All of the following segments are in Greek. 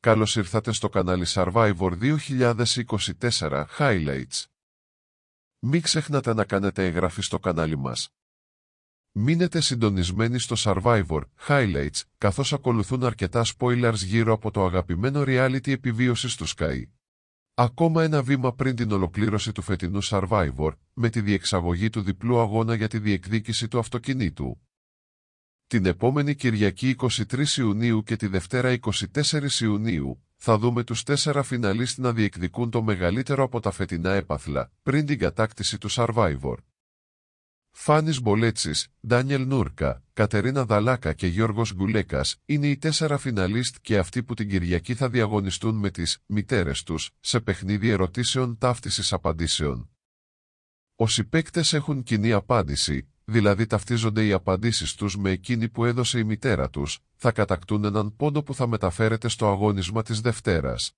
Καλώς ήρθατε στο κανάλι Survivor 2024 Highlights. Μην ξεχνάτε να κάνετε εγγραφή στο κανάλι μας. Μείνετε συντονισμένοι στο Survivor Highlights, καθώς ακολουθούν αρκετά spoilers γύρω από το αγαπημένο reality επιβίωσης του Sky. Ακόμα ένα βήμα πριν την ολοκλήρωση του φετινού Survivor, με τη διεξαγωγή του διπλού αγώνα για τη διεκδίκηση του αυτοκινήτου. Την επόμενη Κυριακή 23 Ιουνίου και τη Δευτέρα 24 Ιουνίου θα δούμε τους τέσσερα φιναλίστ να διεκδικούν το μεγαλύτερο από τα φετινά έπαθλα πριν την κατάκτηση του Survivor. Φάνης Μπολέτσης, Ντάνιελ Νούρκα, Κατερίνα Δαλάκα και Γιώργος Γκουλέκας είναι οι τέσσερα φιναλίστ και αυτοί που την Κυριακή θα διαγωνιστούν με τις μητέρες τους σε παιχνίδι ερωτήσεων ταύτισης απαντήσεων. Όσοι παίκτες έχουν κοινή απάντηση, δηλαδή ταυτίζονται οι απαντήσεις τους με εκείνη που έδωσε η μητέρα τους, θα κατακτούν έναν πόντο που θα μεταφέρεται στο αγώνισμα της Δευτέρας.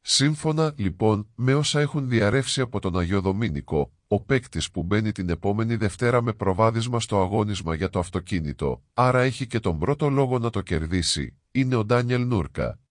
Σύμφωνα, λοιπόν, με όσα έχουν διαρρεύσει από τον Αγιο Δομήνικο, ο παίκτης που μπαίνει την επόμενη Δευτέρα με προβάδισμα στο αγώνισμα για το αυτοκίνητο, άρα έχει και τον πρώτο λόγο να το κερδίσει, είναι ο Ντάνιελ Νούρκα.